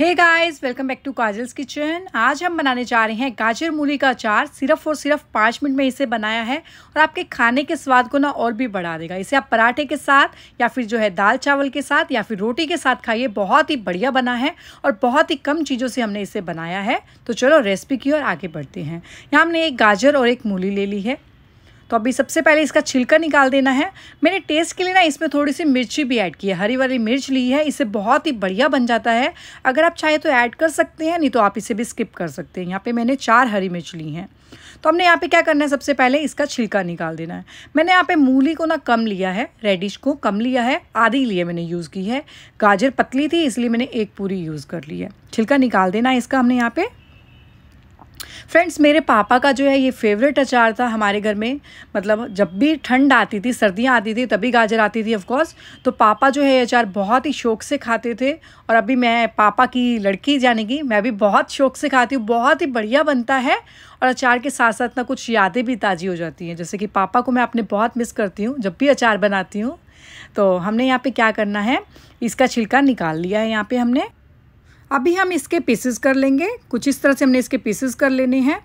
hey guys welcome back to Kajal's kitchen आज हम बनाने जा रहे हैं गाजर मूली का अचार सिर्फ और सिर्फ पाँच मिनट में इसे बनाया है और आपके खाने के स्वाद को ना और भी बढ़ा देगा इसे आप पराठे के साथ या फिर जो है दाल चावल के साथ या फिर रोटी के साथ खाइए बहुत ही बढ़िया बना है और बहुत ही कम चीज़ों से हमने इसे बनाया है तो चलो रेसिपी की ओर आगे बढ़ते हैं यहाँ हमने एक गाजर और एक मूली ले ली है तो अभी सबसे पहले इसका छिलका निकाल देना है मैंने टेस्ट के लिए ना इसमें थोड़ी सी मिर्ची भी ऐड की है हरी वाली मिर्च ली है इसे बहुत ही बढ़िया बन जाता है अगर आप चाहें तो ऐड कर सकते हैं नहीं तो आप इसे भी स्किप कर सकते हैं यहाँ पर मैंने चार हरी मिर्च ली हैं तो हमने यहाँ पे क्या करना है सबसे पहले इसका छिलका निकाल देना है मैंने यहाँ पे मूली को ना कम लिया है रेडिश को कम लिया है आधी लिए मैंने यूज़ की है गाजर पतली थी इसलिए मैंने एक पूरी यूज़ कर ली है छिलका निकाल देना है इसका हमने यहाँ पे फ्रेंड्स मेरे पापा का जो है ये फेवरेट अचार था हमारे घर में मतलब जब भी ठंड आती थी सर्दियाँ आती थी तभी गाजर आती थी ऑफकोर्स तो पापा जो है ये अचार बहुत ही शौक से खाते थे और अभी मैं पापा की लड़की जाने की मैं भी बहुत शौक से खाती हूँ बहुत ही बढ़िया बनता है और अचार के साथ साथ ना कुछ यादें भी ताज़ी हो जाती हैं जैसे कि पापा को मैं अपने बहुत मिस करती हूँ जब भी अचार बनाती हूँ तो हमने यहाँ पे क्या करना है इसका छिलका निकाल लिया है यहाँ पे हमने अभी हम इसके पीसेस कर लेंगे कुछ इस तरह से हमने इसके पीसेस कर लेने हैं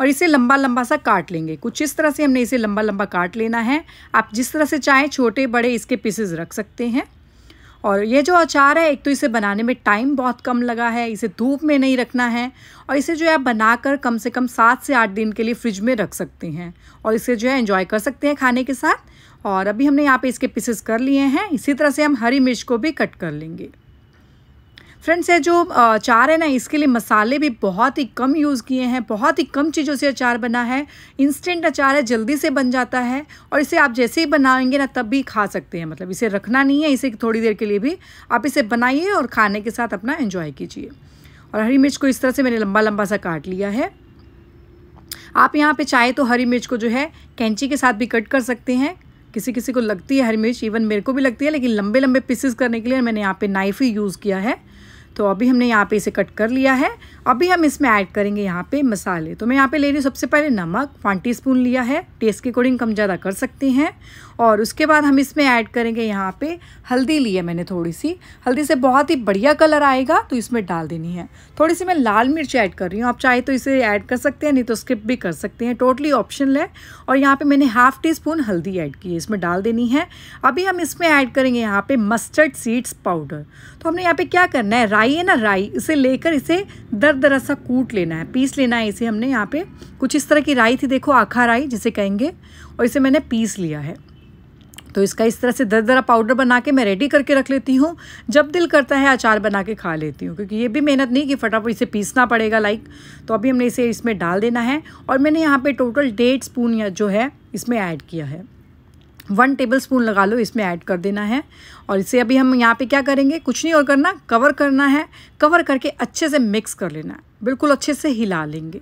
और इसे लंबा लंबा सा काट लेंगे कुछ इस तरह से हमने इसे लंबा लंबा काट लेना है आप जिस तरह से चाहें छोटे बड़े इसके पीसेस रख सकते हैं और ये जो अचार है एक तो इसे बनाने में टाइम बहुत कम लगा है इसे धूप में नहीं रखना है और इसे जो है आप बनाकर कम से कम सात से आठ दिन के लिए फ्रिज में रख सकते हैं और इसे जो है एंजॉय कर सकते हैं खाने के साथ और अभी हमने यहाँ पे इसके पीसेस कर लिए हैं इसी तरह से हम हरी मिर्च को भी कट कर लेंगे फ्रेंड्स ये जो अचार है ना इसके लिए मसाले भी बहुत ही कम यूज़ किए हैं बहुत ही कम चीज़ों से अचार बना है इंस्टेंट अचार है जल्दी से बन जाता है और इसे आप जैसे ही बनाएंगे ना तब भी खा सकते हैं मतलब इसे रखना नहीं है इसे थोड़ी देर के लिए भी आप इसे बनाइए और खाने के साथ अपना इंजॉय कीजिए और हरी मिर्च को इस तरह से मैंने लंबा लंबा सा काट लिया है आप यहाँ पे चाहे तो हरी मिर्च को जो है कैंची के साथ भी कट कर सकते हैं किसी किसी को लगती है हरी मिर्च इवन मेरे को भी लगती है लेकिन लंबे लंबे पीसेस करने के लिए मैंने यहाँ पे नाइफ़ ही यूज़ किया है तो अभी हमने यहाँ पे इसे कट कर लिया है अभी हम इसमें ऐड करेंगे यहाँ पे मसाले तो मैं यहाँ पे ले रही हूँ सबसे पहले नमक वन टी लिया है टेस्ट के अकॉर्डिंग कम ज़्यादा कर सकते हैं और उसके बाद हम इसमें ऐड करेंगे यहाँ पे हल्दी ली है मैंने थोड़ी सी हल्दी से बहुत ही बढ़िया कलर आएगा तो इसमें डाल देनी है थोड़ी सी मैं लाल मिर्च ऐड कर रही हूँ आप चाहे तो इसे ऐड कर सकते हैं नहीं तो स्किप भी कर सकते हैं टोटली ऑप्शन है और यहाँ पर मैंने हाफ टी स्पून हल्दी ऐड की है इसमें डाल देनी है अभी हम इसमें ऐड करेंगे यहाँ पर मस्टर्ड सीड्स पाउडर तो हमने यहाँ पर क्या करना है राई है ना राई इसे लेकर इसे दर दरा सा कूट लेना है पीस लेना है इसे हमने यहाँ पर कुछ इस तरह की राई थी देखो आखा राई जिसे कहेंगे और इसे मैंने पीस लिया है तो इसका इस तरह से दर दरा पाउडर बना के मैं रेडी करके रख लेती हूँ जब दिल करता है अचार बना के खा लेती हूँ क्योंकि ये भी मेहनत नहीं कि फटाफट इसे पीसना पड़ेगा लाइक तो अभी हमने इसे इसमें डाल देना है और मैंने यहाँ पे टोटल डेढ़ स्पून या जो है इसमें ऐड किया है वन टेबल स्पून लगा लो इसमें ऐड कर देना है और इसे अभी हम यहाँ पे क्या करेंगे कुछ नहीं और करना कवर करना है कवर करके अच्छे से मिक्स कर लेना है बिल्कुल अच्छे से हिला लेंगे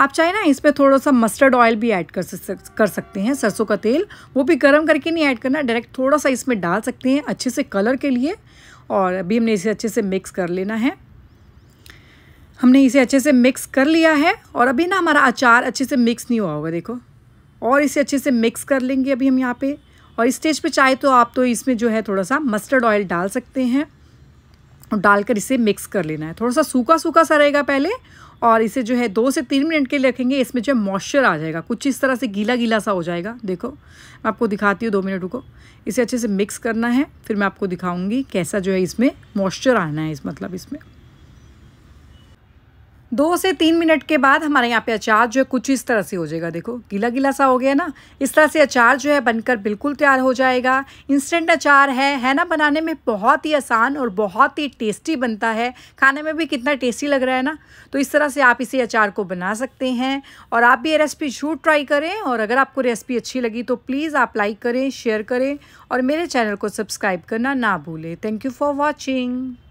आप चाहे ना इस पर थोड़ा सा मस्टर्ड ऑयल भी ऐड कर कर सकते हैं सरसों का तेल वो भी गर्म करके नहीं ऐड करना डायरेक्ट थोड़ा सा इसमें डाल सकते हैं अच्छे से कलर के लिए और अभी हमने इसे अच्छे से मिक्स कर लेना है हमने इसे अच्छे से मिक्स कर लिया है और अभी ना हमारा अचार अच्छे से मिक्स नहीं हुआ होगा देखो और इसे अच्छे से मिक्स कर लेंगे अभी हम यहाँ पे और इस स्टेज पे चाहे तो आप तो इसमें जो है थोड़ा सा मस्टर्ड ऑयल डाल सकते हैं और डालकर इसे मिक्स कर लेना है थोड़ा सा सूखा सूखा सा रहेगा पहले और इसे जो है दो से तीन मिनट के लिए रखेंगे इसमें जो है मॉइस्चर आ जाएगा कुछ इस तरह से गीला गीला सा हो जाएगा देखो मैं आपको दिखाती हूँ दो मिनट को इसे अच्छे से मिक्स करना है फिर मैं आपको दिखाऊँगी कैसा जो है इसमें मॉइस्चर आना है इस मतलब इसमें दो से तीन मिनट के बाद हमारे यहाँ पे अचार जो है कुछ इस तरह से हो जाएगा देखो गीला गीला सा हो गया ना इस तरह से अचार जो है बनकर बिल्कुल तैयार हो जाएगा इंस्टेंट अचार है है ना बनाने में बहुत ही आसान और बहुत ही टेस्टी बनता है खाने में भी कितना टेस्टी लग रहा है ना तो इस तरह से आप इसी अचार को बना सकते हैं और आप भी ये रेसिपी जरूर ट्राई करें और अगर आपको रेसिपी अच्छी लगी तो प्लीज़ आप लाइक करें शेयर करें और मेरे चैनल को सब्सक्राइब करना ना भूलें थैंक यू फॉर वॉचिंग